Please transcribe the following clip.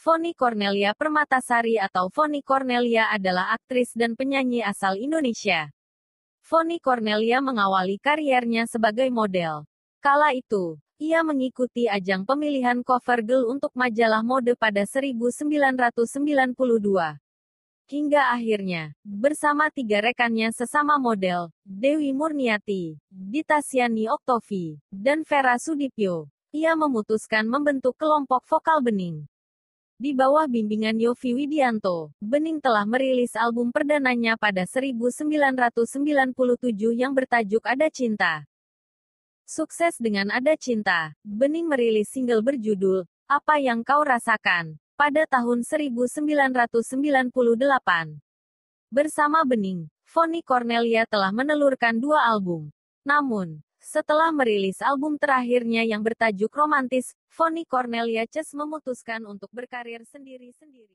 Foni Cornelia Permatasari atau Foni Cornelia adalah aktris dan penyanyi asal Indonesia. Foni Cornelia mengawali kariernya sebagai model. Kala itu, ia mengikuti ajang pemilihan cover girl untuk majalah mode pada 1992. Hingga akhirnya, bersama tiga rekannya sesama model, Dewi Murniati, Ditasyani Oktovi, dan Vera Sudipyo, ia memutuskan membentuk kelompok vokal bening. Di bawah bimbingan Yofi Widianto, Bening telah merilis album perdananya pada 1997 yang bertajuk Ada Cinta. Sukses dengan Ada Cinta, Bening merilis single berjudul Apa Yang Kau Rasakan pada tahun 1998. Bersama Bening, Foni Cornelia telah menelurkan dua album. Namun, setelah merilis album terakhirnya yang bertajuk Romantis, Fonny Cornelia Ches memutuskan untuk berkarir sendiri-sendiri.